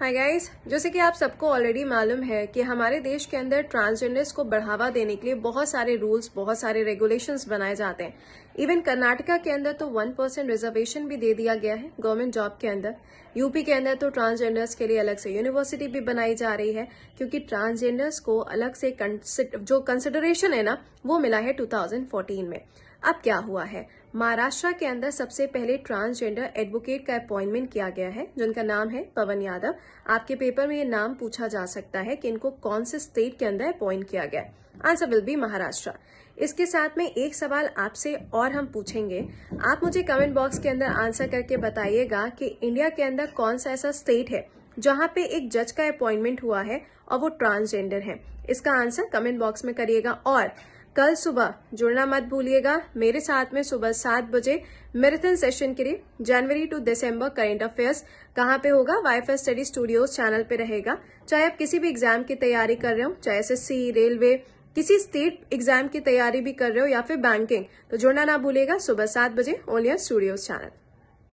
hi guys जैसे कि आप सबको ऑलरेडी मालूम है कि हमारे देश के अंदर ट्रांसजेंडर्स को बढ़ावा देने के लिए बहुत सारे रूल्स बहुत सारे रेगुलेशंस बनाए जाते हैं इवन कर्नाटका के अंदर तो वन परसेंट रिजर्वेशन भी दे दिया गया है गवर्नमेंट जॉब के अंदर यूपी के अंदर तो ट्रांसजेंडर्स के लिए अलग से यूनिवर्सिटी भी बनाई जा रही है क्योंकि ट्रांसजेंडर्स को अलग से जो कंसिडरेशन है ना वो मिला है 2014 में अब क्या हुआ है महाराष्ट्र के अंदर सबसे पहले ट्रांसजेंडर एडवोकेट का अपॉइंटमेंट किया गया है जिनका नाम है पवन यादव आपके पेपर में ये नाम पूछा जा सकता है कि इनको कौन से स्टेट के अंदर अपॉइंट किया गया है आंसर विल बी महाराष्ट्र इसके साथ में एक सवाल आपसे और हम पूछेंगे आप मुझे कमेंट बॉक्स के अंदर आंसर करके बताइएगा कि इंडिया के अंदर कौन सा ऐसा स्टेट है जहाँ पे एक जज का अपॉइंटमेंट हुआ है और वो ट्रांसजेंडर है इसका आंसर कमेंट बॉक्स में करिएगा और कल सुबह जुड़ना मत भूलिएगा मेरे साथ में सुबह सात बजे मैराथन सेशन के लिए जनवरी टू दिसंबर करेंट अफेयर्स कहाँ पे होगा वाईफाई स्टडी स्टूडियोज चैनल पे रहेगा चाहे आप किसी भी एग्जाम की तैयारी कर रहे हो चाहे सी रेलवे किसी स्टेट एग्जाम की तैयारी भी कर रहे हो या फिर बैंकिंग तो जुड़ना ना भूलेगा सुबह सात बजे ओनली स्टूडियोज चैनल